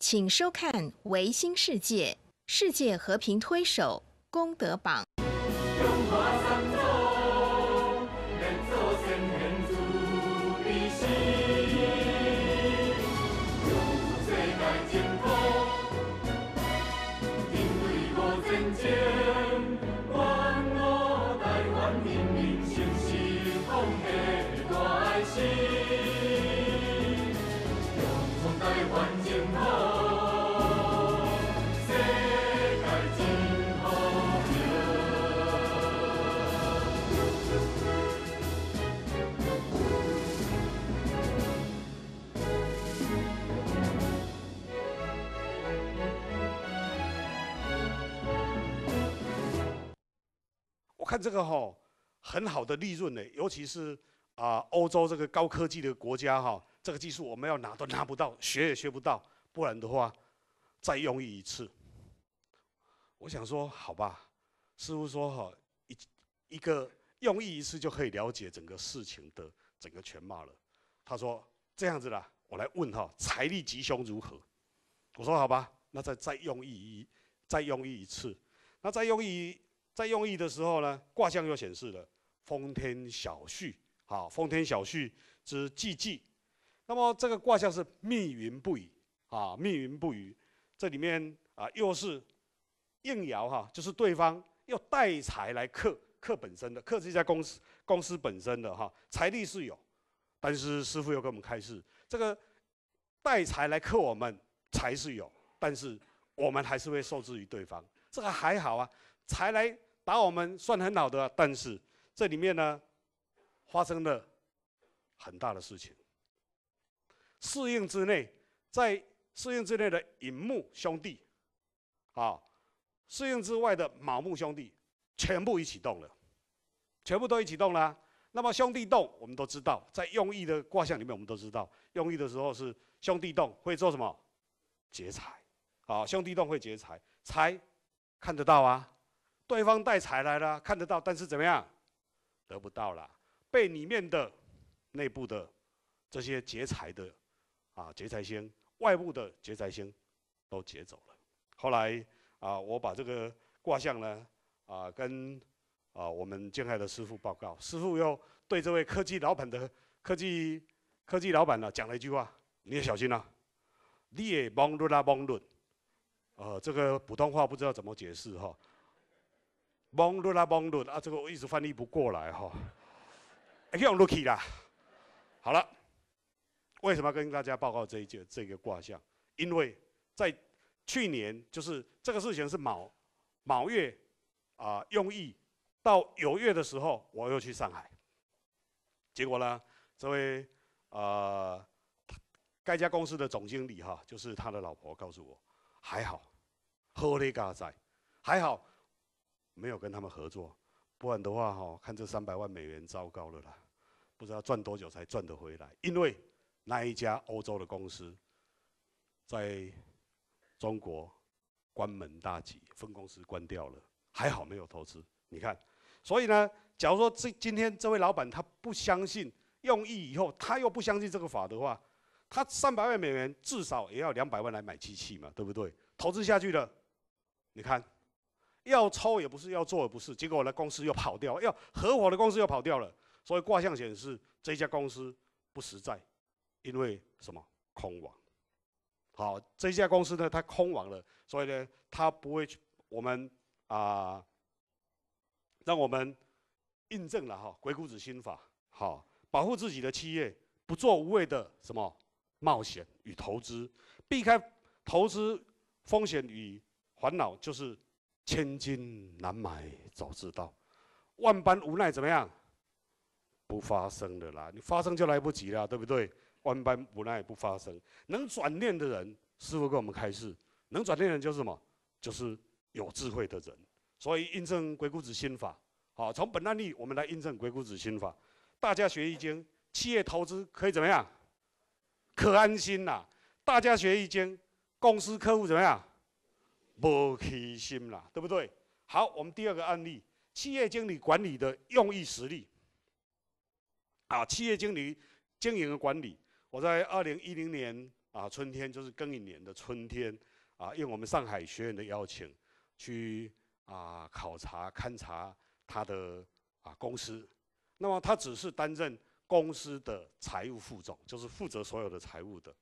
请收看《维新世界》世界和平推手功德榜。这个哈很好的利润呢，尤其是啊欧洲这个高科技的国家哈，这个技术我们要拿都拿不到，学也学不到，不然的话，再用意一次。我想说，好吧，师傅说哈一一个用意一次就可以了解整个事情的整个全貌了。他说这样子啦，我来问哈财力吉凶如何？我说好吧，那再再用意一再用意一次，那再用意。在用意的时候呢，卦象又显示了《风天小畜》啊，《风天小畜》之寂寂。那么这个卦象是密云不雨啊，密云不雨，这里面啊又是应爻哈，就是对方要带财来克克本身的，克这家公司公司本身的哈，财力是有，但是师傅又给我们开示，这个带财来克我们财是有，但是我们还是会受制于对方，这个还好啊，财来。打我们算很好的，但是这里面呢，发生了很大的事情。适应之内，在适应之内的寅木兄弟，啊，适应之外的卯木兄弟，全部一起动了，全部都一起动了。那么兄弟动，我们都知道，在用意的卦象里面，我们都知道，用意的时候是兄弟动会做什么？劫财，啊，兄弟动会劫财，财看得到啊。对方带财来了，看得到，但是怎么样，得不到啦，被里面的内部的这些劫财的啊劫财星，外部的劫财星都劫走了。后来啊，我把这个卦象呢啊跟啊我们建海的师傅报告，师傅又对这位科技老板的科技科技老板呢讲了一句话：你也小心啦，你也盲论啊盲论，呃，这个普通话不知道怎么解释哈。蒙碌啊蒙碌啊，这个我一直翻译不过来哈。哎，以用 lucky 啦。好了，为什么要跟大家报告这一件这个卦象？因为在去年，就是这个事情是卯卯月啊，用意到酉月的时候，我又去上海。结果呢，这位啊，该家公司的总经理哈，就是他的老婆告诉我，还好，喝了一噶仔，还好。没有跟他们合作，不然的话，哈，看这三百万美元糟糕了啦，不知道赚多久才赚得回来。因为那一家欧洲的公司，在中国关门大吉，分公司关掉了，还好没有投资。你看，所以呢，假如说这今天这位老板他不相信用意，以后他又不相信这个法的话，他三百万美元至少也要两百万来买机器嘛，对不对？投资下去了，你看。要抽也不是，要做也不是，结果呢？公司又跑掉，要合伙的公司又跑掉了。所以卦象显示这家公司不实在，因为什么？空亡。好，这家公司呢，它空亡了，所以呢，它不会去。我们啊，让我们印证了哈，《鬼谷子心法》好，保护自己的企业，不做无谓的什么冒险与投资，避开投资风险与烦恼，就是。千金难买早知道，万般无奈怎么样？不发生的啦，你发生就来不及了，对不对？万般无奈不发生，能转念的人，师傅给我们开示，能转念的人就是什么？就是有智慧的人。所以印证鬼谷子心法。好，从本案例我们来印证鬼谷子心法。大家学易经，企业投资可以怎么样？可安心啦。大家学易经，公司客户怎么样？无起心啦，对不对？好，我们第二个案例，企业经理管理的用意实例。啊，企业经理经营的管理，我在二零一零年啊，春天就是更一年的春天啊，应我们上海学院的邀请，去啊考察勘察他的啊公司。那么他只是担任公司的财务副总，就是负责所有的财务的。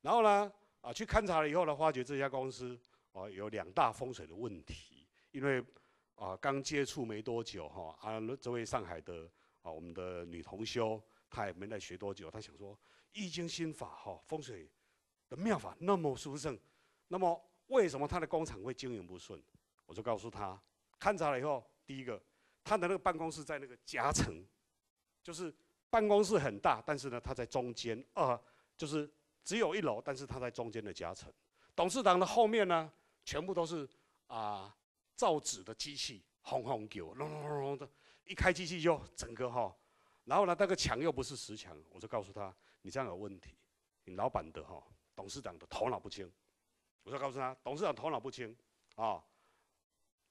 然后呢，啊去勘察了以后呢，发觉这家公司。啊，有两大风水的问题，因为啊刚接触没多久哈，啊这位上海的啊我们的女同修，她也没来学多久，她想说易经心法哈风水的妙法那么殊胜，那么为什么她的工厂会经营不顺？我就告诉她，勘察了以后，第一个，她的那个办公室在那个夹层，就是办公室很大，但是呢她在中间；二就是只有一楼，但是他在中间的夹层，董事长的后面呢。全部都是啊造纸的机器轰轰叫隆隆隆隆的，一开机器就整个哈，然后呢那个墙又不是石墙，我就告诉他你这样有问题，你老板的哈董事长的头脑不清，我就告诉他董事长头脑不清啊，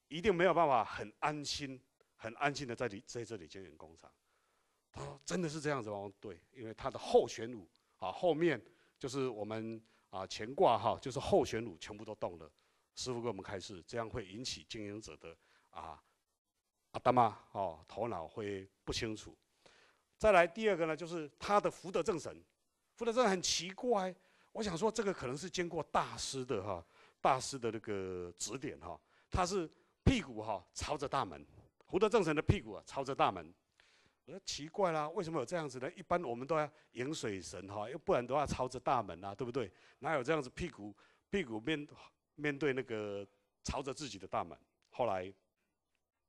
一定没有办法很安心很安心的在里在这里建工厂。他说真的是这样子吗？对，因为他的后旋乳啊后面就是我们啊前挂哈就是后旋乳全部都动了。师傅给我们开示，这样会引起经营者的啊啊大妈哦，头脑会不清楚。再来第二个呢，就是他的福德正神，福德正神很奇怪。我想说，这个可能是经过大师的哈，大师的那个指点哈。他是屁股哈朝着大门，福德正神的屁股啊朝着大门。我说奇怪啦，为什么有这样子呢？一般我们都要迎水神哈，要不然都要朝着大门啊，对不对？哪有这样子屁股屁股面？面对那个朝着自己的大门，后来，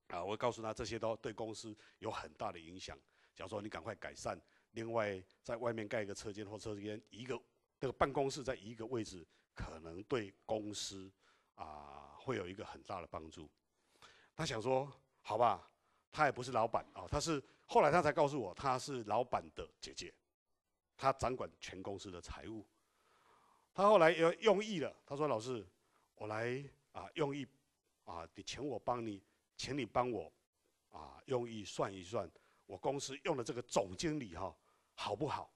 啊，我告诉他这些都对公司有很大的影响。想说你赶快改善。另外，在外面盖一个车间或车间一个那个办公室在一个位置，可能对公司啊会有一个很大的帮助。他想说好吧，他也不是老板啊，他是后来他才告诉我他是老板的姐姐，他掌管全公司的财务。他后来也用意了，他说老师。我来啊，用意啊，你请我帮你，请你帮我啊，用意算一算，我公司用的这个总经理哈，好不好？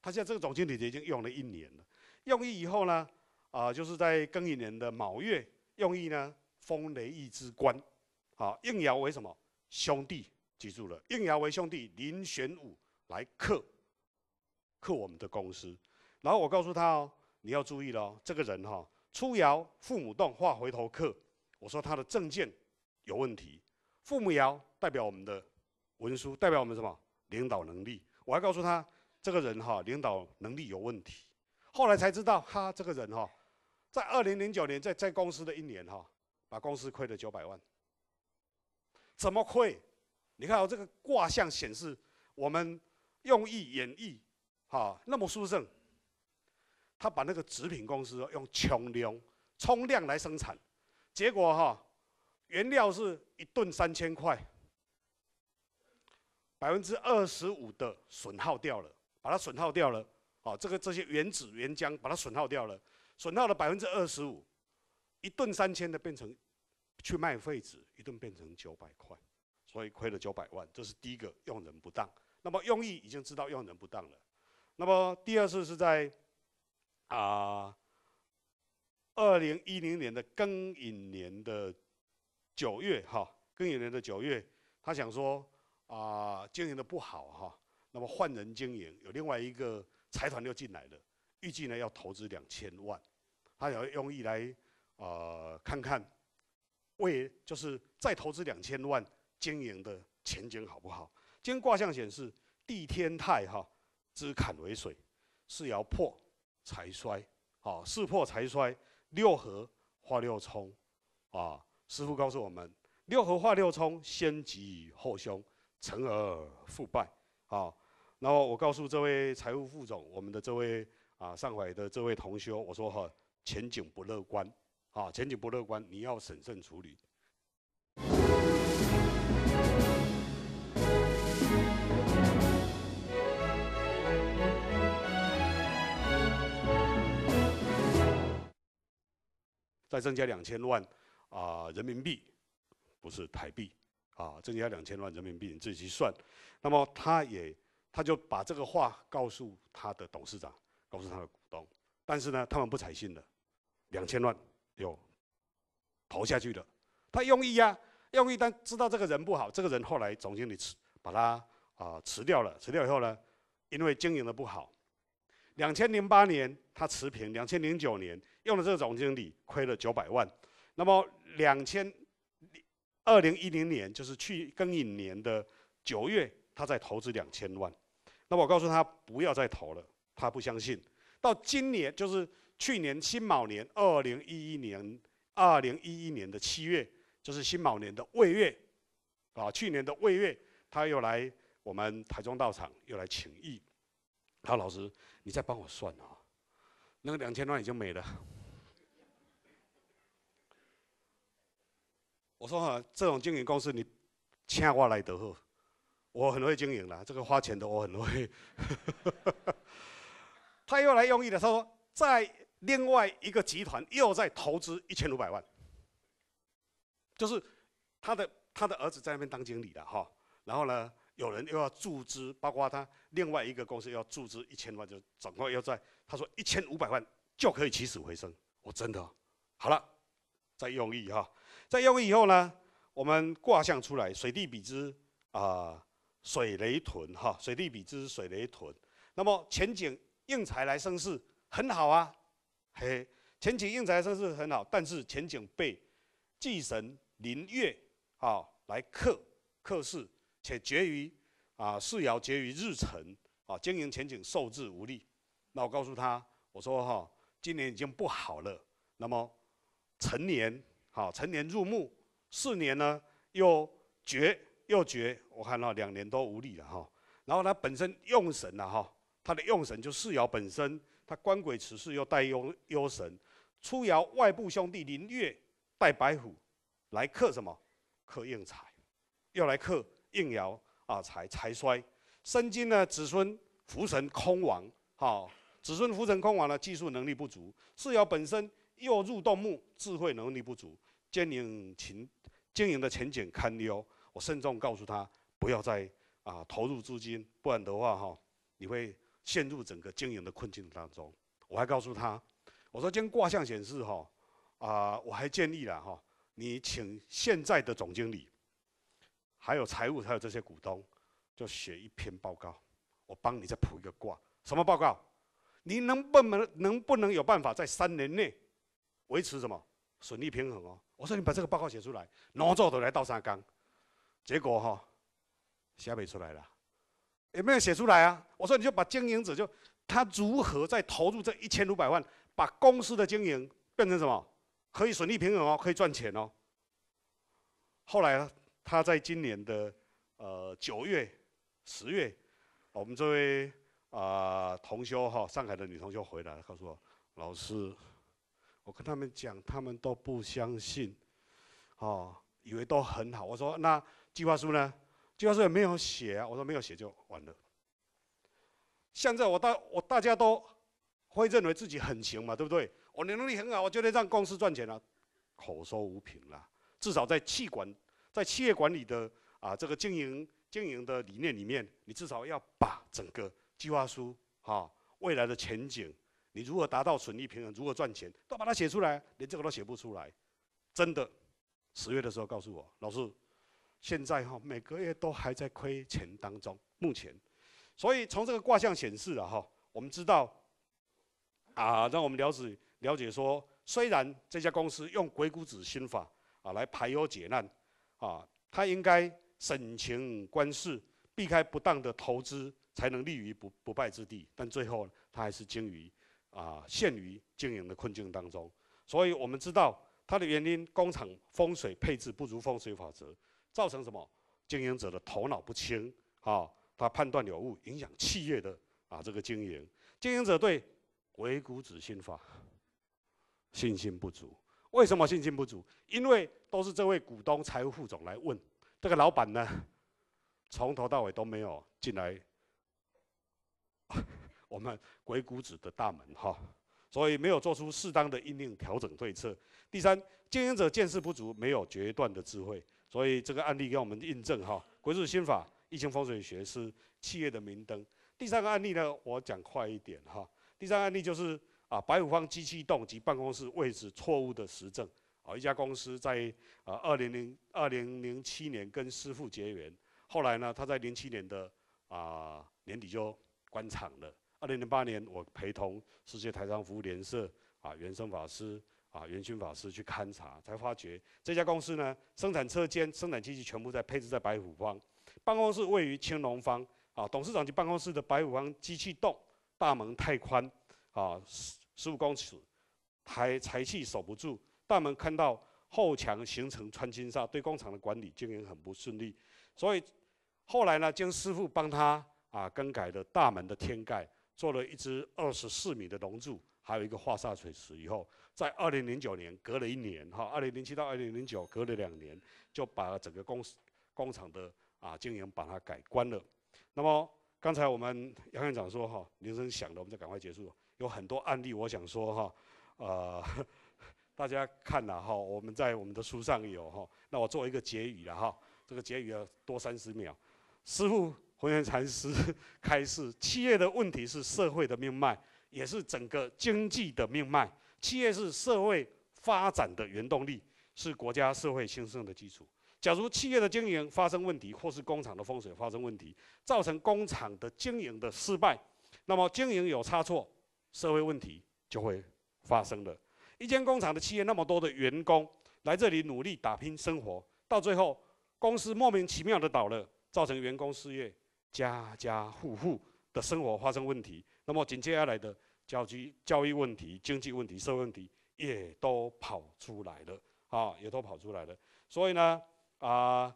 他现在这个总经理已经用了一年了。用意以后呢，啊，就是在更一年的卯月用意呢，封雷益之官，好，应爻为什么兄弟？记住了，应爻为兄弟林玄武来克，克我们的公司。然后我告诉他哦，你要注意了哦，这个人哈。出窑，父母洞画回头客，我说他的证件有问题。父母窑代表我们的文书，代表我们什么？领导能力。我还告诉他，这个人哈，领导能力有问题。后来才知道，他这个人哈，在二零零九年在在公司的一年哈，把公司亏了九百万。怎么亏？你看我这个卦象显示，我们用意演绎，哈。那么书胜，他把那个纸品公司用穷量、冲量来生产，结果哈，原料是一吨三千块，百分之二十五的损耗掉了，把它损耗掉了，哦，这个这些原纸原浆把它损耗掉了，损耗了百分之二十五，一吨三千的变成去卖废纸，一吨变成九百块，所以亏了九百万，这是第一个用人不当。那么用意已经知道用人不当了，那么第二次是在。啊，二零一零年的庚寅年的九月，哈，庚寅年的九月，他想说啊，经营的不好哈，那么换人经营，有另外一个财团又进来了，预计呢要投资两千万，他想要用意来啊，看看为就是再投资两千万经营的前景好不好？今天卦象显示地天泰哈，之坎为水，是要破。财衰，啊，四破财衰，六合化六冲，啊，师傅告诉我们，六合化六冲，先吉后凶，成而复败，啊，那么我告诉这位财务副总，我们的这位啊上海的这位同修，我说哈，前景不乐观，啊，前景不乐观，你要审慎处理。再增加两千万啊人民币，不是台币啊，增加两千万人民币你自己去算。那么他也他就把这个话告诉他的董事长，告诉他的股东，但是呢，他们不采信了，两千万又投下去了。他用意呀，用意。但知道这个人不好，这个人后来总经理辞把他啊辞掉了，辞掉以后呢，因为经营的不好。两千零八年他持平，两千零九年用了这个总经理亏了九百万，那么两千二零一零年就是去跟一年的九月，他在投资两千万，那我告诉他不要再投了，他不相信。到今年就是去年辛卯年二零一一年二零一一年的七月，就是辛卯年的未月，啊，去年的未月，他又来我们台中道场又来请益。他说：“老师，你再帮我算啊，那个两千万已经没了。”我说：“哈，这种经营公司，你请我来得货，我很会经营的，这个花钱的我很会。”他又来用意的，他说：“在另外一个集团又在投资一千五百万，就是他的他的儿子在那边当经理的哈，然后呢？”有人又要注资，包括他另外一个公司要注资一千万，就总共要在他说一千五百万就可以起死回生。我真的好了，再用意哈，再用意以后呢，我们卦象出来水地比之啊，水雷屯哈，水地比之水雷屯，那么前景应财来生事很好啊，嘿，前景应财生事很好，但是前景被祭神临月啊来克克事。且绝于啊，四爻绝于日辰啊，经营前景受制无力。那我告诉他，我说哈，今年已经不好了。那么成年好，成年入木四年呢又绝又绝。我看到两年都无力了哈。然后他本身用神啊、哈，他的用神就四爻本身，他官鬼此事又带忧忧神，出爻外部兄弟临月带白虎，来克什么？克应财，又来克。应爻啊财财衰，申金呢子孙福神空亡，好子孙福神空亡呢技术能力不足，四爻本身又入动墓，智慧能力不足，经营前经营的前景堪忧。我慎重告诉他，不要再啊投入资金，不然的话哈，你会陷入整个经营的困境当中。我还告诉他，我说今卦象显示哈啊，我还建议了哈，你请现在的总经理。还有财务，还有这些股东，就写一篇报告。我帮你再卜一个卦，什么报告？你能不能能不能有办法在三年内维持什么损益平衡哦？我说你把这个报告写出来，拿走的来倒三缸。结果哈，写没出来了。有没有写出来啊？我说你就把经营者就他如何在投入这一千五百万，把公司的经营变成什么可以损益平衡哦，可以赚钱哦。后来呢？他在今年的，呃，九月、十月，我们这位啊同修哈，上海的女同修回来告诉我，老师，我跟他们讲，他们都不相信，哦，以为都很好。我说那计划书呢？计划书也没有写啊。我说没有写就完了。现在我大我大家都会认为自己很行嘛，对不对？我能力很好，我就得让公司赚钱了，口说无凭啦。至少在气管。在企业管理的啊这个经营经营的理念里面，你至少要把整个计划书啊未来的前景，你如何达到损益平衡，如何赚钱，都把它写出来。连这个都写不出来，真的。十月的时候告诉我，老师，现在哈每个月都还在亏钱当中，目前。所以从这个卦象显示了哈，我们知道，啊，让我们了解了解说，虽然这家公司用鬼谷子心法啊来排忧解难。啊，他应该审情观事，避开不当的投资，才能立于不不败之地。但最后，他还是精于啊，陷于经营的困境当中。所以我们知道他的原因：工厂风水配置不如风水法则，造成什么？经营者的头脑不清啊，他判断有误，影响企业的啊这个经营。经营者对鬼谷子心法信心不足。为什么信心不足？因为都是这位股东、财务副总来问这个老板呢，从头到尾都没有进来。我们鬼谷子的大门哈，所以没有做出适当的应令调整对策。第三，经营者见识不足，没有决断的智慧，所以这个案例给我们印证哈，鬼谷子心法、易经风水学是企业的明灯。第三个案例呢，我讲快一点哈，第三个案例就是。啊，白虎方机器洞及办公室位置错误的实证。啊，一家公司在啊，二零零二零零七年跟师傅结缘，后来呢，他在零七年的啊年底就关厂了。二零零八年，我陪同世界台商服务联社啊，原生法师啊，袁军法师去勘察，才发觉这家公司呢，生产车间、生产机器全部在配置在白虎方，办公室位于青龙方。啊，董事长及办公室的白虎方机器洞大门太宽，啊。十五公尺，还财气守不住，大门看到后墙形成穿金煞，对工厂的管理经营很不顺利。所以后来呢，经师傅帮他啊，更改了大门的天盖，做了一只二十四米的龙柱，还有一个化煞水池。以后在二零零九年，隔了一年哈，二零零七到二零零九，隔了两年，就把整个公司工厂的啊经营把它改关了。那么刚才我们杨院长说哈，铃声响了，我们就赶快结束。有很多案例，我想说哈，呃，大家看了哈，我们在我们的书上有哈，那我做一个结语了哈，这个结语要多三十秒。师傅弘一禅师 开示：企业的问题是社会的命脉，也是整个经济的命脉。企业是社会发展的原动力，是国家社会兴盛的基础。假如企业的经营发生问题，或是工厂的风水发生问题，造成工厂的经营的失败，那么经营有差错。社会问题就会发生了。一间工厂的企业那么多的员工来这里努力打拼生活，到最后公司莫名其妙的倒了，造成员工失业，家家户户的生活发生问题。那么紧接下来的教育教育问题、经济问题、社会问题也都跑出来了啊，也都跑出来了。所以呢，啊，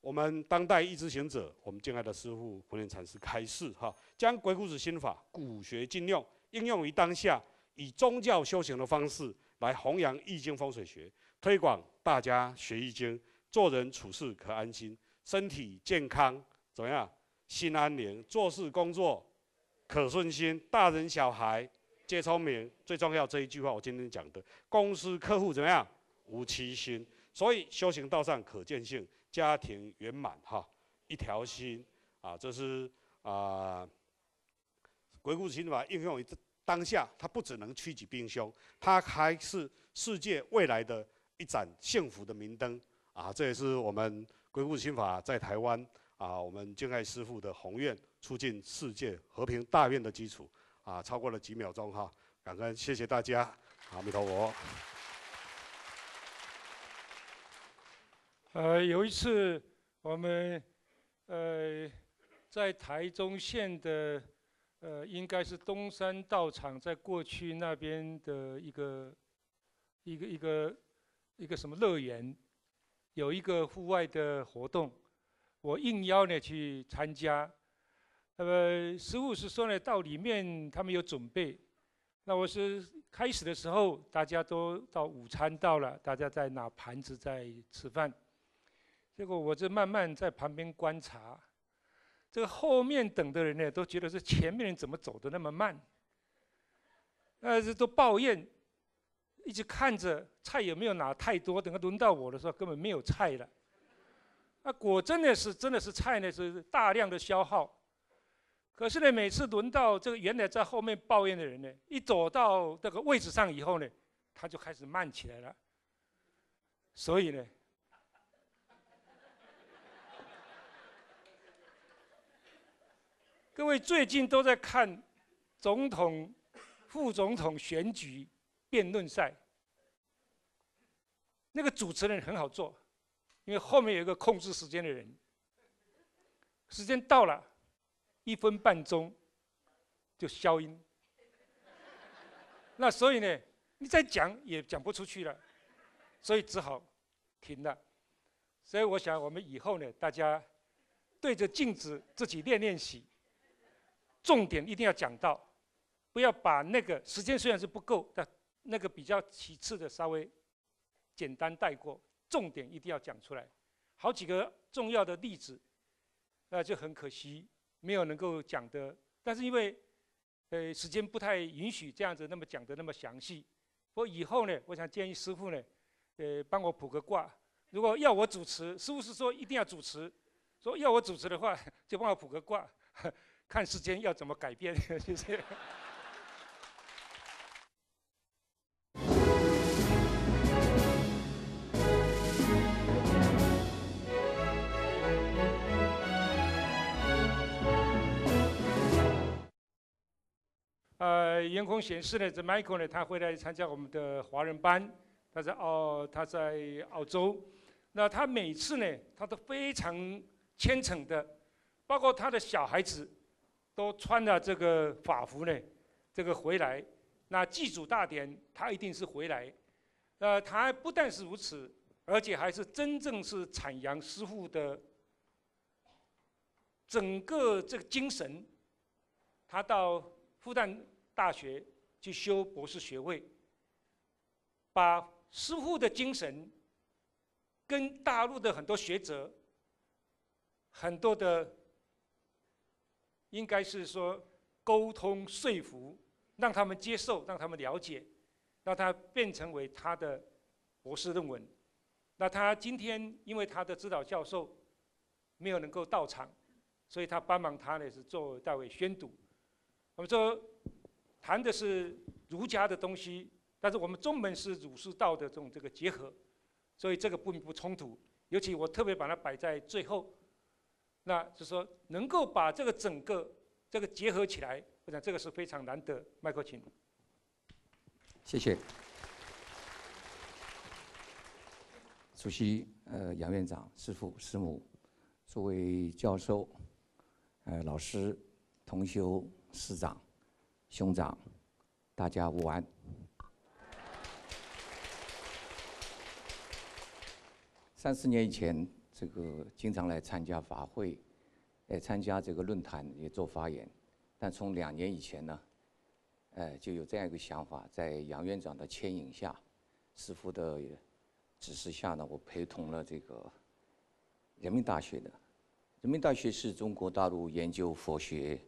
我们当代一知行者，我们敬爱的师父弘莲禅师开示哈，将《鬼谷子心法》古学禁用。应用于当下，以宗教修行的方式来弘扬易经风水学，推广大家学易经，做人处事可安心，身体健康怎么样？心安宁，做事工作可顺心，大人小孩皆聪明。最重要这一句话，我今天讲的，公司客户怎么样？无欺心。所以修行道上可见性，家庭圆满，哈，一条心啊，这是啊，鬼谷子先生应用于这。当下，它不只能屈指避凶，它还是世界未来的一盏幸福的明灯啊！这也是我们归谷心法在台湾啊，我们敬爱师父的宏愿，促进世界和平大愿的基础啊！超过了几秒钟哈，感恩谢谢大家，阿弥陀佛。呃，有一次我们呃在台中县的。呃，应该是东山道场在过去那边的一个、一个、一个、一个什么乐园，有一个户外的活动，我应邀呢去参加。那么，师傅是说呢，到里面他们有准备。那我是开始的时候，大家都到午餐到了，大家在拿盘子在吃饭。结果我这慢慢在旁边观察。这个后面等的人呢，都觉得是前面人怎么走的那么慢，那是都抱怨，一直看着菜有没有拿太多，等到轮到我的时候根本没有菜了。啊，果真的是真的是菜呢是大量的消耗，可是呢每次轮到这个原来在后面抱怨的人呢，一走到这个位置上以后呢，他就开始慢起来了。所以呢。各位最近都在看总统、副总统选举辩论赛，那个主持人很好做，因为后面有一个控制时间的人，时间到了一分半钟就消音。那所以呢，你再讲也讲不出去了，所以只好停了。所以我想，我们以后呢，大家对着镜子自己练练习。重点一定要讲到，不要把那个时间虽然是不够，但那个比较其次的稍微简单带过。重点一定要讲出来，好几个重要的例子，那就很可惜没有能够讲的。但是因为呃时间不太允许，这样子那么讲的那么详细。我以后呢，我想建议师傅呢，呃帮我卜个卦。如果要我主持，师傅是说一定要主持，说要我主持的话 就帮我卜个卦。看时间要怎么改变？谢 谢。呃，监空显示呢，这 Michael 呢，他会来参加我们的华人班，他在澳，他在澳洲。那他每次呢，他都非常虔诚的，包括他的小孩子。都穿着这个法服呢，这个回来，那祭祖大典他一定是回来。呃，他不但是如此，而且还是真正是阐扬师傅的整个这个精神。他到复旦大学去修博士学位，把师傅的精神跟大陆的很多学者、很多的。应该是说沟通说服，让他们接受，让他们了解，让他变成为他的博士论文。那他今天因为他的指导教授没有能够到场，所以他帮忙他呢是做代为宣读。我们说谈的是儒家的东西，但是我们中文是儒释道的这种这个结合，所以这个不不冲突。尤其我特别把它摆在最后。那就是说，能够把这个整个这个结合起来，我想这个是非常难得。麦克琴，谢谢。主席，呃，杨院长、师傅、师母，诸位教授、呃老师、同修、师长、兄长，大家午安。三十年以前。这个经常来参加法会，来参加这个论坛也做发言，但从两年以前呢，呃，就有这样一个想法，在杨院长的牵引下，师傅的指示下呢，我陪同了这个人民大学的。人民大学是中国大陆研究佛学、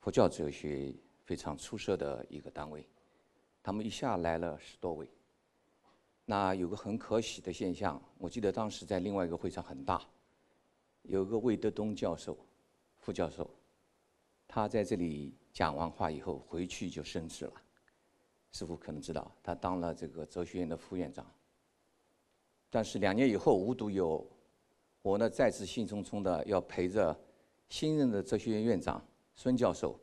佛教哲学非常出色的一个单位，他们一下来了十多位。那有个很可喜的现象，我记得当时在另外一个会场很大，有个魏德东教授，副教授，他在这里讲完话以后回去就升职了，师傅可能知道，他当了这个哲学院的副院长。但是两年以后无独有偶，我呢再次兴冲冲的要陪着新任的哲学院院长孙教授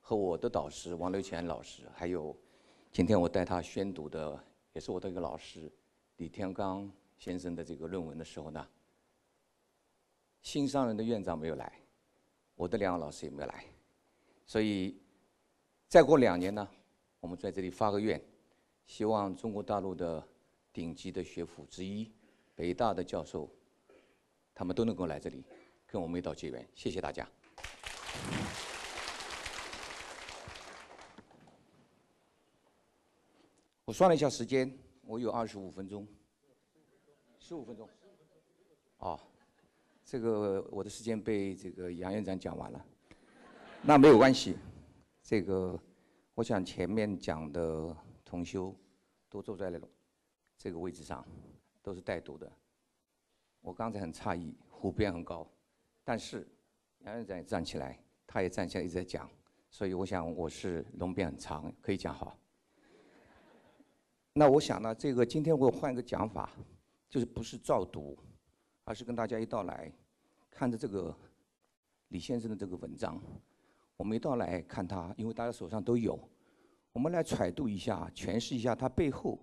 和我的导师王留全老师，还有今天我带他宣读的。也是我的一个老师，李天刚先生的这个论文的时候呢，新上任的院长没有来，我的两个老师也没有来，所以再过两年呢，我们在这里发个愿，希望中国大陆的顶级的学府之一，北大的教授，他们都能够来这里跟我们一道结缘，谢谢大家。我算了一下时间，我有二十五分钟，十五分钟，哦，这个我的时间被这个杨院长讲完了，那没有关系，这个我想前面讲的同修都坐在了这个位置上，都是带读的，我刚才很诧异，湖边很高，但是杨院长也站起来，他也站起来一直在讲，所以我想我是龙边很长，可以讲好。那我想呢，这个今天我换一个讲法，就是不是照读，而是跟大家一道来，看着这个李先生的这个文章，我们一道来看他，因为大家手上都有，我们来揣度一下，诠释一下他背后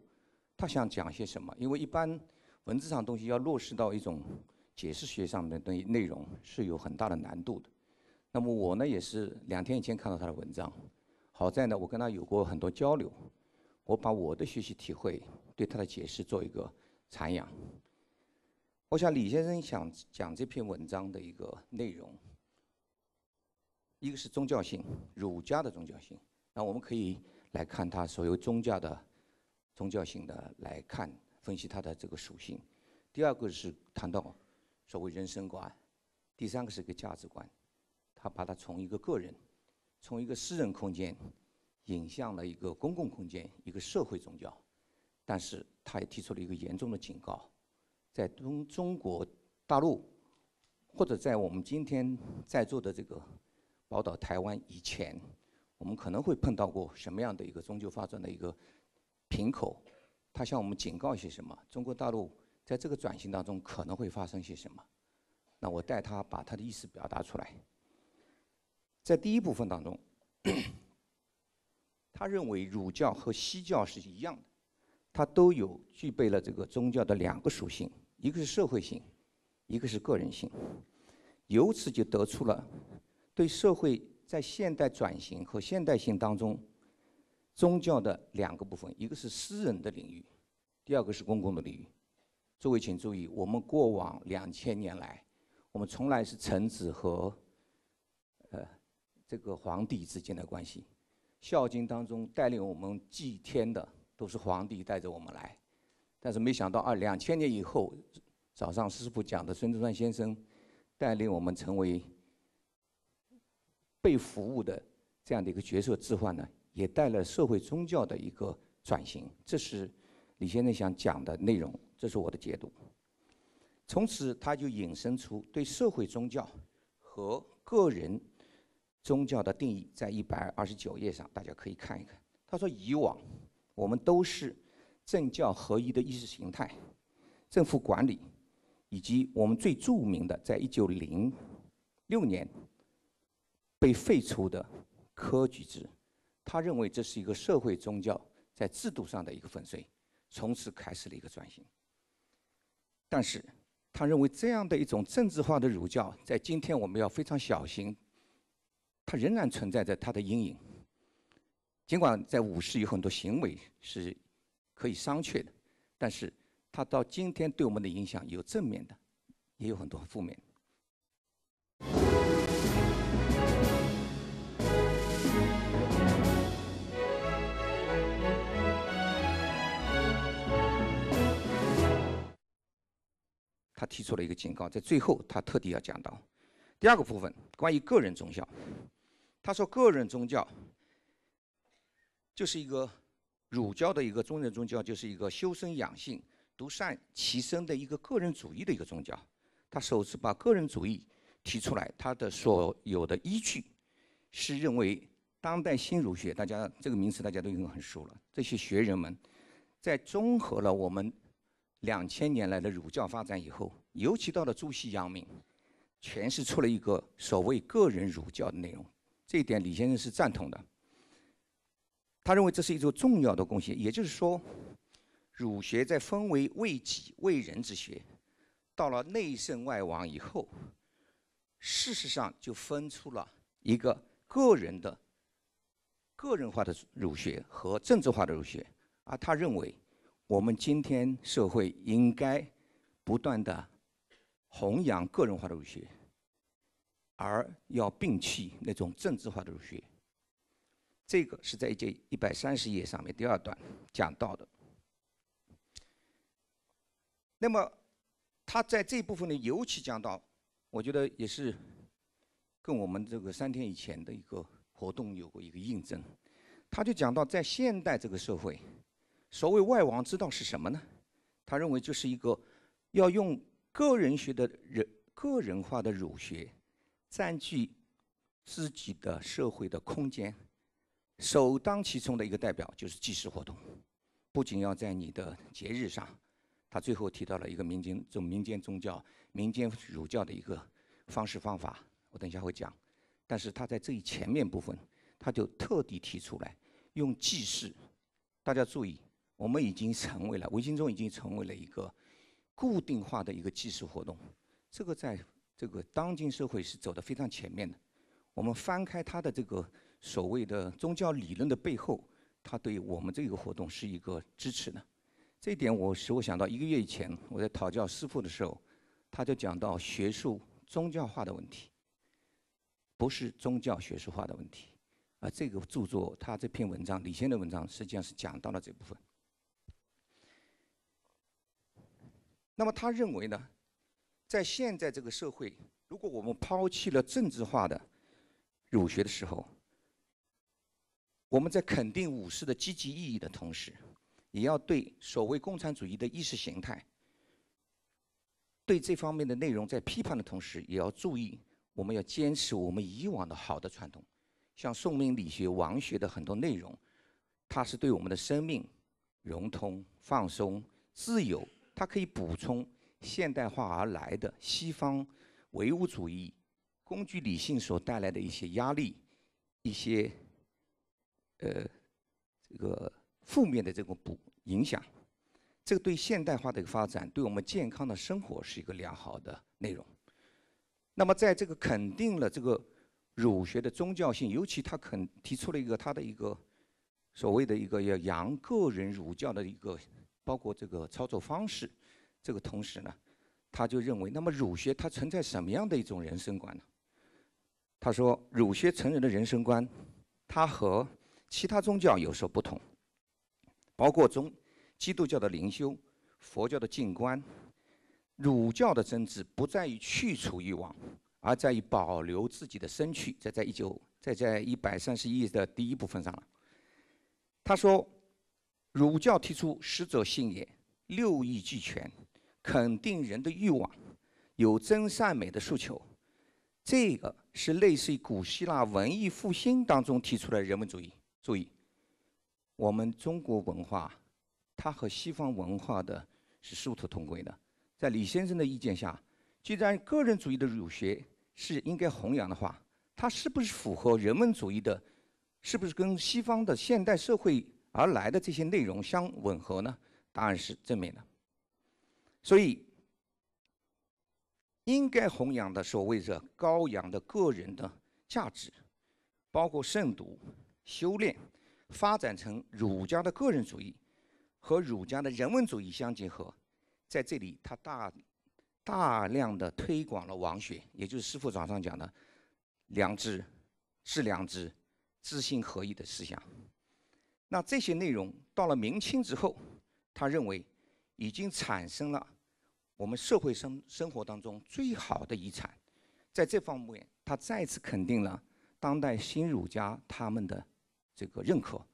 他想讲些什么。因为一般文字上东西要落实到一种解释学上面的内内容是有很大的难度的。那么我呢也是两天以前看到他的文章，好在呢我跟他有过很多交流。我把我的学习体会对他的解释做一个阐扬。我想李先生想讲这篇文章的一个内容，一个是宗教性，儒家的宗教性，那我们可以来看他所有宗教的宗教性的来看分析它的这个属性。第二个是谈到所谓人生观，第三个是个价值观，他把它从一个个人，从一个私人空间。引向了一个公共空间，一个社会宗教，但是他也提出了一个严重的警告：在中中国大陆，或者在我们今天在座的这个宝岛台湾以前，我们可能会碰到过什么样的一个宗教发展的一个瓶口？他向我们警告一些什么？中国大陆在这个转型当中可能会发生些什么？那我带他把他的意思表达出来。在第一部分当中。他认为儒教和西教是一样的，它都有具备了这个宗教的两个属性，一个是社会性，一个是个人性，由此就得出了对社会在现代转型和现代性当中，宗教的两个部分，一个是私人的领域，第二个是公共的领域。诸位请注意，我们过往两千年来，我们从来是臣子和呃这个皇帝之间的关系。《孝经》当中带领我们祭天的都是皇帝带着我们来，但是没想到啊，两千年以后早上师傅讲的孙中山先生带领我们成为被服务的这样的一个角色置换呢，也带了社会宗教的一个转型。这是李先生想讲的内容，这是我的解读。从此他就引申出对社会宗教和个人。宗教的定义在一百二十九页上，大家可以看一看。他说，以往我们都是政教合一的意识形态、政府管理，以及我们最著名的，在一九零六年被废除的科举制。他认为这是一个社会宗教在制度上的一个粉碎，从此开始了一个转型。但是，他认为这样的一种政治化的儒教，在今天我们要非常小心。他仍然存在着他的阴影，尽管在武士有很多行为是可以商榷的，但是他到今天对我们的影响有正面的，也有很多负面的。他提出了一个警告，在最后他特地要讲到第二个部分，关于个人忠孝。他说：“个人宗教就是一个儒教的一个宗人宗教，就是一个修身养性、独善其身的一个个人主义的一个宗教。”他首次把个人主义提出来，他的所有的依据是认为当代新儒学，大家这个名词大家都已经很熟了。这些学人们在综合了我们两千年来的儒教发展以后，尤其到了朱熹、阳明，诠释出了一个所谓个人儒教的内容。这一点李先生是赞同的，他认为这是一种重要的贡献。也就是说，儒学在分为为己、为人之学，到了内圣外王以后，事实上就分出了一个个人的、个人化的儒学和政治化的儒学。而他认为，我们今天社会应该不断的弘扬个人化的儒学。而要摒弃那种政治化的儒学，这个是在一节一百三十页上面第二段讲到的。那么，他在这部分呢，尤其讲到，我觉得也是跟我们这个三天以前的一个活动有过一个印证。他就讲到，在现代这个社会，所谓外王之道是什么呢？他认为就是一个要用个人学的人个人化的儒学。占据自己的社会的空间，首当其冲的一个代表就是祭祀活动。不仅要在你的节日上，他最后提到了一个民间、种民间宗教、民间儒教的一个方式方法。我等一下会讲。但是他在这一前面部分，他就特地提出来用祭祀。大家注意，我们已经成为了，维心宗已经成为了一个固定化的一个祭祀活动。这个在。这个当今社会是走得非常前面的。我们翻开他的这个所谓的宗教理论的背后，他对我们这个活动是一个支持的。这一点，我使我想到一个月以前我在讨教师父的时候，他就讲到学术宗教化的问题，不是宗教学术化的问题，而这个著作他这篇文章、李先的文章实际上是讲到了这部分。那么他认为呢？在现在这个社会，如果我们抛弃了政治化的儒学的时候，我们在肯定武士的积极意义的同时，也要对所谓共产主义的意识形态、对这方面的内容，在批判的同时，也要注意，我们要坚持我们以往的好的传统，像宋明理学、王学的很多内容，它是对我们的生命融通、放松、自由，它可以补充。现代化而来的西方唯物主义、工具理性所带来的一些压力、一些呃这个负面的这种不影响，这对现代化的一个发展，对我们健康的生活是一个良好的内容。那么，在这个肯定了这个儒学的宗教性，尤其他肯提出了一个他的一个所谓的一个要扬个人儒教的一个，包括这个操作方式。这个同时呢，他就认为，那么儒学它存在什么样的一种人生观呢？他说，儒学成人的人生观，它和其他宗教有所不同，包括宗基督教的灵修、佛教的静观、儒教的争执，不在于去除欲望，而在于保留自己的身躯。这在一九，在在一百三十一页的第一部分上了。他说，儒教提出十者性也，六艺俱全。肯定人的欲望，有真善美的诉求，这个是类似于古希腊文艺复兴当中提出的人文主义。注意，我们中国文化，它和西方文化的是殊途同归的。在李先生的意见下，既然个人主义的儒学是应该弘扬的话，它是不是符合人文主义的？是不是跟西方的现代社会而来的这些内容相吻合呢？答案是正面的。所以，应该弘扬的所谓者，高扬的个人的价值，包括慎独、修炼、发展成儒家的个人主义和儒家的人文主义相结合，在这里他大大量的推广了王学，也就是师傅早上讲的良知、致良知、知行合一的思想。那这些内容到了明清之后，他认为已经产生了。我们社会生生活当中最好的遗产，在这方面，他再次肯定了当代新儒家他们的这个认可，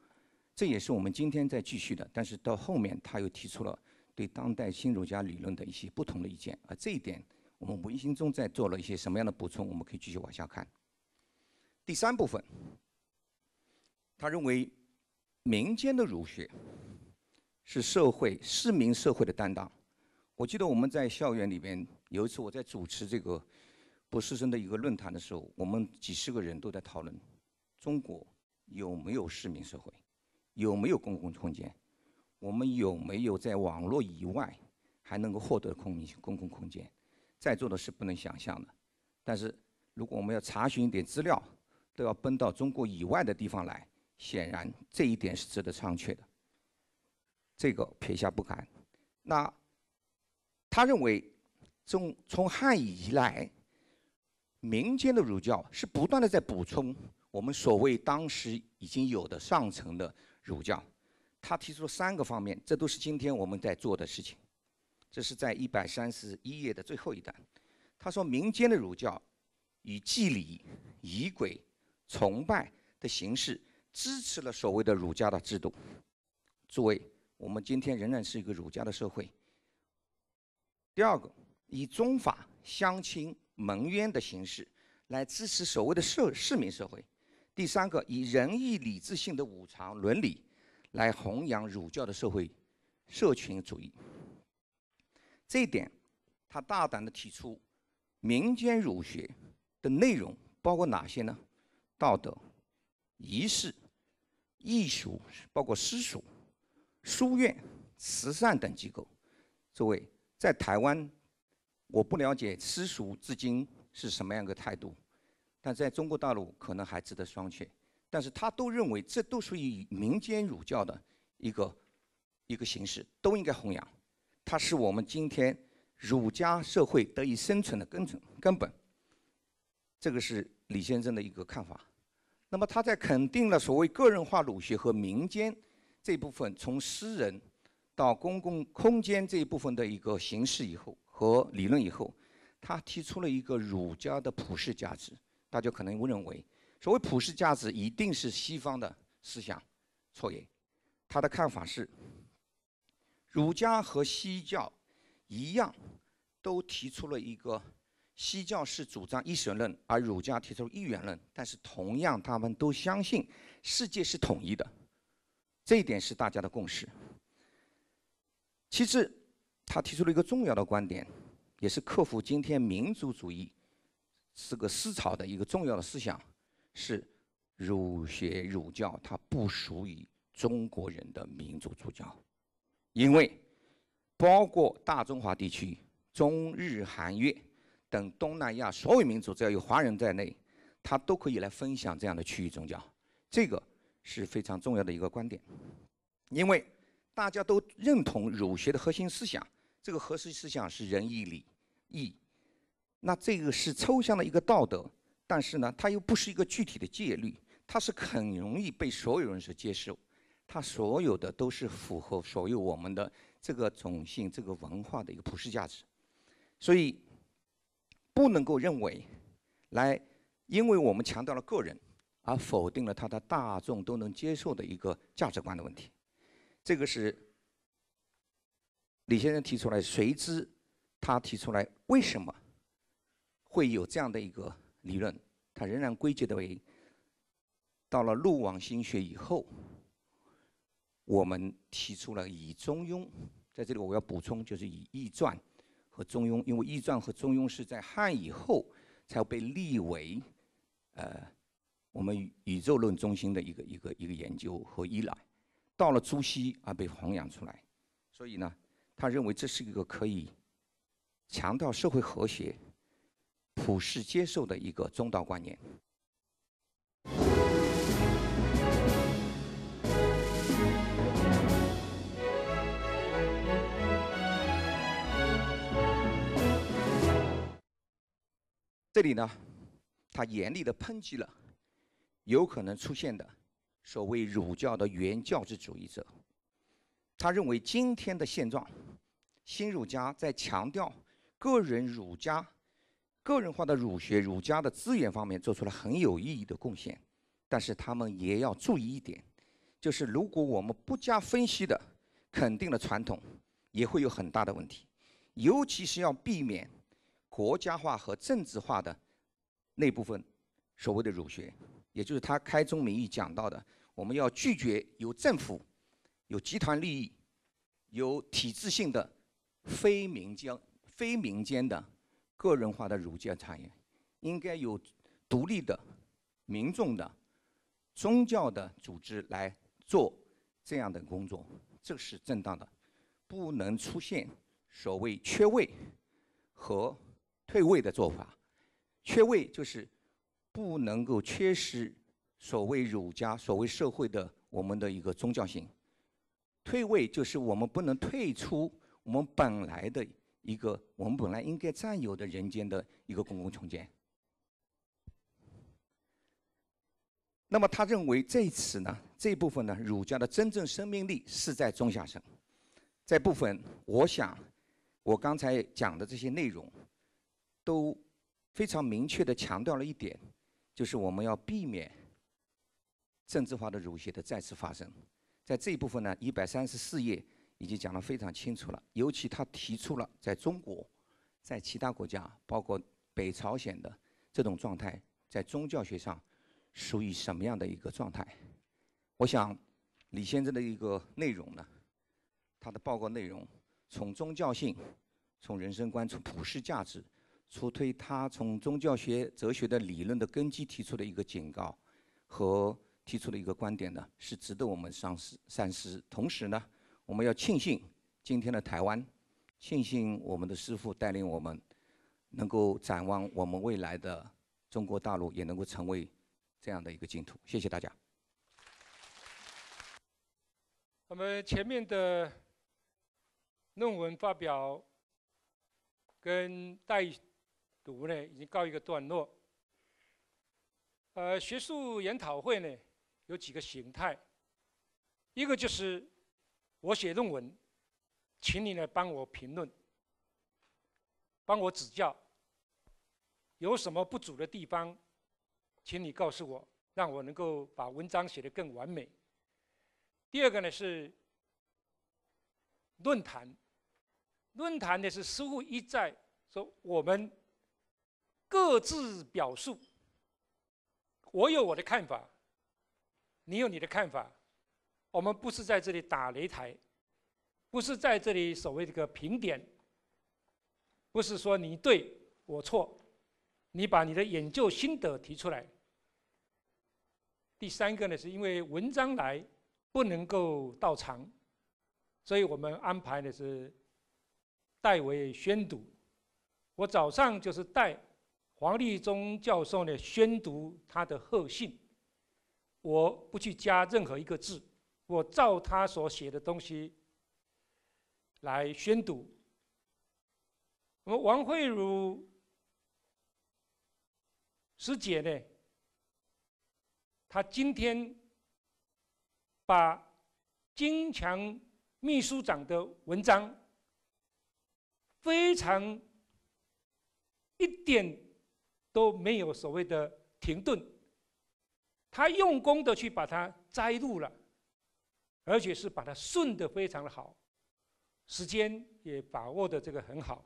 这也是我们今天在继续的。但是到后面他又提出了对当代新儒家理论的一些不同的意见，而这一点，我们文兴中在做了一些什么样的补充，我们可以继续往下看。第三部分，他认为民间的儒学是社会市民社会的担当。我记得我们在校园里面有一次，我在主持这个博士生的一个论坛的时候，我们几十个人都在讨论：中国有没有市民社会，有没有公共空间？我们有没有在网络以外还能够获得公民公共空间？在座的是不能想象的。但是如果我们要查询一点资料，都要奔到中国以外的地方来，显然这一点是值得商榷的。这个撇下不谈，那。他认为，从从汉以来，民间的儒教是不断的在补充我们所谓当时已经有的上层的儒教。他提出了三个方面，这都是今天我们在做的事情。这是在一百三十一页的最后一段。他说，民间的儒教以祭礼、仪轨、崇拜的形式，支持了所谓的儒家的制度。作为我们今天仍然是一个儒家的社会。第二个，以宗法乡亲盟冤的形式来支持所谓的社市民社会；第三个，以仁义礼智信的五常伦理来弘扬儒教的社会社群主义。这一点，他大胆地提出，民间儒学的内容包括哪些呢？道德、仪式、艺术，包括私塾、书院、慈善等机构。作位。在台湾，我不了解私塾至今是什么样的态度，但在中国大陆可能还值得商榷。但是，他都认为这都属于民间儒教的一个一个形式，都应该弘扬。它是我们今天儒家社会得以生存的根存根本。这个是李先生的一个看法。那么，他在肯定了所谓个人化儒学和民间这部分从私人。到公共空间这一部分的一个形式以后和理论以后，他提出了一个儒家的普世价值。大家可能误认为所谓普世价值一定是西方的思想，错也。他的看法是：儒家和西教一样，都提出了一个西教是主张一神论，而儒家提出一元论。但是同样，他们都相信世界是统一的，这一点是大家的共识。其次，他提出了一个重要的观点，也是克服今天民族主义这个思潮的一个重要的思想，是儒学儒教它不属于中国人的民族宗教，因为包括大中华地区、中日韩越等东南亚所有民族，只要有华人在内，他都可以来分享这样的区域宗教，这个是非常重要的一个观点，因为。大家都认同儒学的核心思想，这个核心思想是仁义礼义，那这个是抽象的一个道德，但是呢，它又不是一个具体的戒律，它是很容易被所有人所接受，它所有的都是符合所有我们的这个种姓、这个文化的一个普世价值，所以不能够认为来，因为我们强调了个人，而否定了它的大众都能接受的一个价值观的问题。这个是李先生提出来，随之他提出来，为什么会有这样的一个理论？他仍然归结的为到了陆王心学以后，我们提出了以中庸。在这里我要补充，就是以易传和中庸，因为易传和中庸是在汉以后才被立为呃我们宇宙论中心的一个一个一个研究和依赖。到了朱熹而被弘扬出来，所以呢，他认为这是一个可以强调社会和谐、普世接受的一个中道观念。这里呢，他严厉的抨击了有可能出现的。所谓儒教的原教旨主义者，他认为今天的现状，新儒家在强调个人儒家、个人化的儒学、儒家的资源方面做出了很有意义的贡献，但是他们也要注意一点，就是如果我们不加分析的肯定了传统，也会有很大的问题，尤其是要避免国家化和政治化的那部分所谓的儒学。也就是他开宗明义讲到的，我们要拒绝有政府、有集团利益、有体制性的非民间、非民间的个人化的儒家产业，应该有独立的、民众的、宗教的组织来做这样的工作，这是正当的，不能出现所谓缺位和退位的做法，缺位就是。不能够缺失所谓儒家、所谓社会的我们的一个宗教性。退位就是我们不能退出我们本来的一个，我们本来应该占有的人间的一个公共空间。那么他认为这次呢，这部分呢，儒家的真正生命力是在中下层，这部分。我想，我刚才讲的这些内容，都非常明确的强调了一点。就是我们要避免政治化的儒学的再次发生，在这一部分呢，一百三十四页已经讲得非常清楚了。尤其他提出了，在中国，在其他国家，包括北朝鲜的这种状态，在宗教学上属于什么样的一个状态？我想，李先生的一个内容呢，他的报告内容从宗教性，从人生观，从普世价值。出推他从宗教学、哲学的理论的根基提出的一个警告，和提出了一个观点呢，是值得我们三思三思。同时呢，我们要庆幸今天的台湾，庆幸我们的师傅带领我们，能够展望我们未来的中国大陆，也能够成为这样的一个净土。谢谢大家。我们前面的论文发表跟代。读呢已经告一个段落。呃，学术研讨会呢有几个形态，一个就是我写论文，请你呢帮我评论，帮我指教，有什么不足的地方，请你告诉我，让我能够把文章写得更完美。第二个呢是论坛，论坛呢是似乎一再说我们。各自表述，我有我的看法，你有你的看法，我们不是在这里打擂台，不是在这里所谓这个评点，不是说你对我错，你把你的研究心得提出来。第三个呢，是因为文章来不能够到场，所以我们安排的是代为宣读，我早上就是代。黄立中教授呢，宣读他的贺信，我不去加任何一个字，我照他所写的东西来宣读。我们王慧茹师姐呢，她今天把金强秘书长的文章非常一点。都没有所谓的停顿，他用功的去把它摘录了，而且是把它顺的非常的好，时间也把握的这个很好。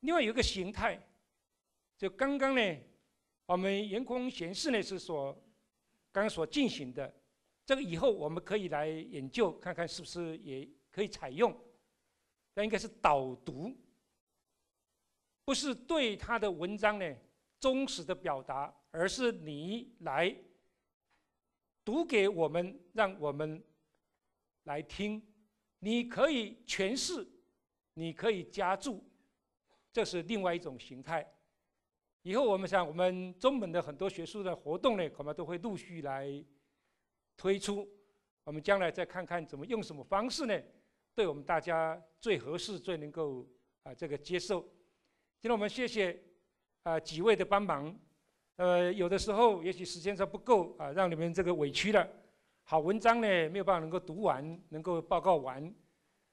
另外有一个形态，就刚刚呢，我们员工显示呢是说，刚刚所进行的，这个以后我们可以来研究，看看是不是也可以采用，那应该是导读。不是对他的文章呢忠实的表达，而是你来读给我们，让我们来听。你可以诠释，你可以加注，这是另外一种形态。以后我们想，我们中文的很多学术的活动呢，恐怕都会陆续来推出。我们将来再看看怎么用什么方式呢，对我们大家最合适、最能够啊这个接受。今天我们谢谢，啊几位的帮忙，呃，有的时候也许时间上不够啊，让你们这个委屈了。好文章呢，没有办法能够读完，能够报告完。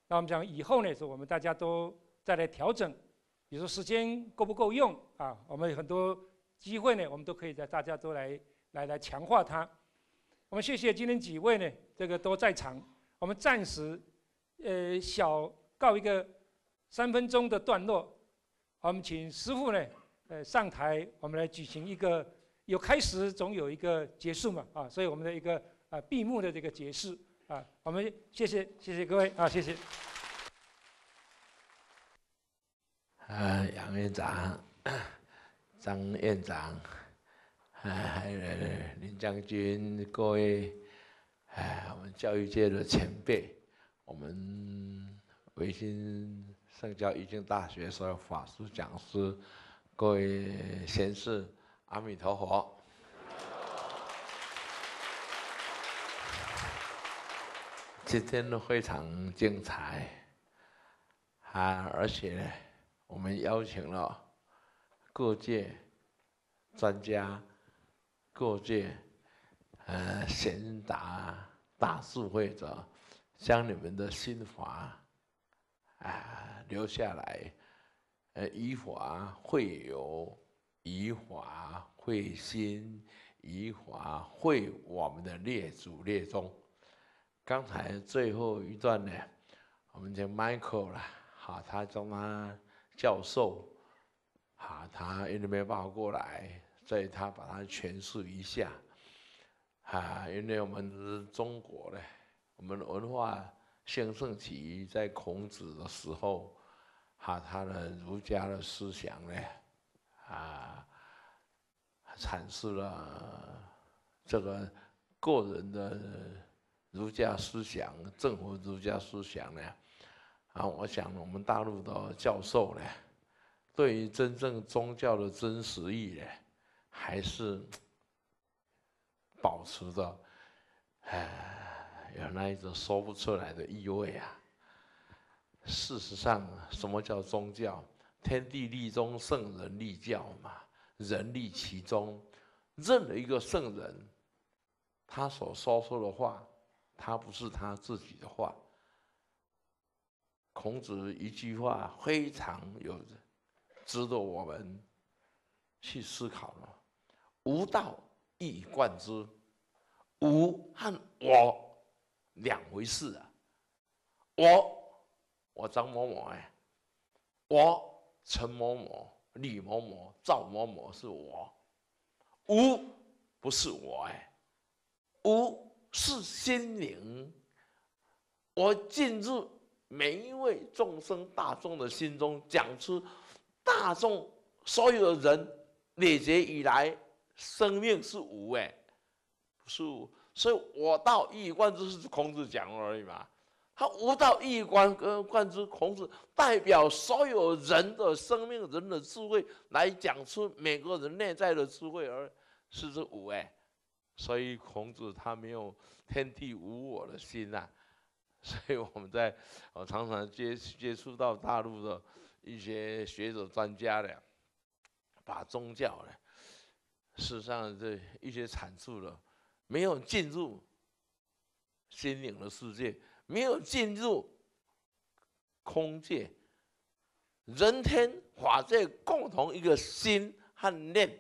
那我们讲以后呢，是我们大家都再来调整，比如说时间够不够用啊？我们很多机会呢，我们都可以在大家都来来来强化它。我们谢谢今天几位呢，这个都在场。我们暂时，呃，小告一个三分钟的段落。我们请师傅呢，呃，上台，我们来举行一个有开始总有一个结束嘛，啊，所以我们的一个啊闭幕的这个结束啊，我们谢谢谢谢各位啊，谢谢。啊，杨院长、张院长，还有林将军，各位，哎，我们教育界的前辈，我们维新。正教一经大学有法师讲师，各位贤士，阿弥陀佛，今天非常精彩，啊，而且呢，我们邀请了各界专家，各界呃贤达大智慧者，将你们的心法。啊，留下来，呃，以华会友，以华会心，以华会我们的列祖列宗。刚才最后一段呢，我们讲 Michael 了，好，他叫他教授，好，他因为没办法过来，所以他把他诠释一下，哈，因为我们是中国呢，我们的文化。先圣起于在孔子的时候，啊，他的儒家的思想呢，啊，阐释了这个个人的儒家思想、政府儒家思想呢，啊，我想我们大陆的教授呢，对于真正宗教的真实意呢，还是保持着，哎。有那一种说不出来的意味啊！事实上，什么叫宗教？天地立中，圣人立教嘛，人立其中。任何一个圣人，他所说出的话，他不是他自己的话。孔子一句话非常有，值得我们去思考了：“无道一以贯之，无和我。两回事啊！我我张某某哎，我陈某某、李某某、赵某某是我，无不是我哎，无是心灵。我进入每一位众生大众的心中，讲出大众所有的人理解以来，生命是无哎，不是无。所以，我道一以贯之是孔子讲而已嘛。他无道一以贯，跟贯之孔子代表所有人的生命、人的智慧来讲出每个人内在的智慧，而是指五哎。所以，孔子他没有天地无我的心呐。所以，我们在我常常接接触到大陆的一些学者、专家的，把宗教的事实上这一些阐述的。没有进入心灵的世界，没有进入空界，人天法界共同一个心和念。